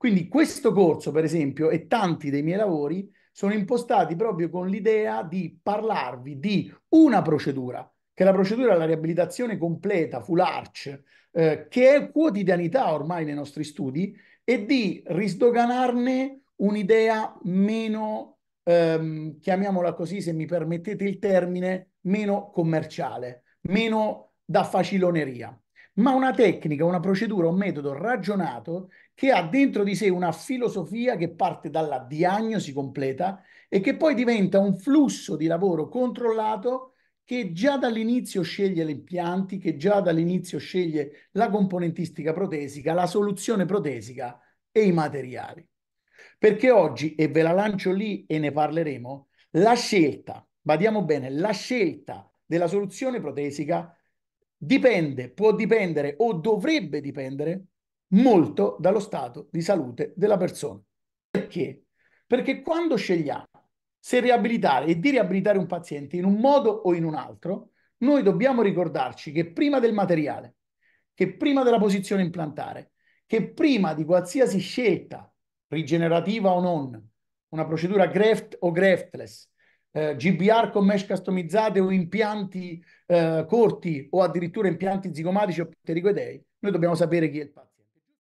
Quindi questo corso, per esempio, e tanti dei miei lavori sono impostati proprio con l'idea di parlarvi di una procedura, che è la procedura della riabilitazione completa, full arch, eh, che è quotidianità ormai nei nostri studi, e di risdoganarne un'idea meno, ehm, chiamiamola così se mi permettete il termine, meno commerciale, meno da faciloneria ma una tecnica, una procedura, un metodo ragionato che ha dentro di sé una filosofia che parte dalla diagnosi completa e che poi diventa un flusso di lavoro controllato che già dall'inizio sceglie gli impianti, che già dall'inizio sceglie la componentistica protesica, la soluzione protesica e i materiali. Perché oggi, e ve la lancio lì e ne parleremo, la scelta, badiamo bene, la scelta della soluzione protesica dipende, può dipendere o dovrebbe dipendere molto dallo stato di salute della persona. Perché? Perché quando scegliamo se riabilitare e di riabilitare un paziente in un modo o in un altro, noi dobbiamo ricordarci che prima del materiale, che prima della posizione implantare, che prima di qualsiasi scelta, rigenerativa o non, una procedura graft o graftless, eh, GBR con mesh customizzate o impianti eh, corti o addirittura impianti zigomatici o ptericoidei, noi dobbiamo sapere chi è il padre.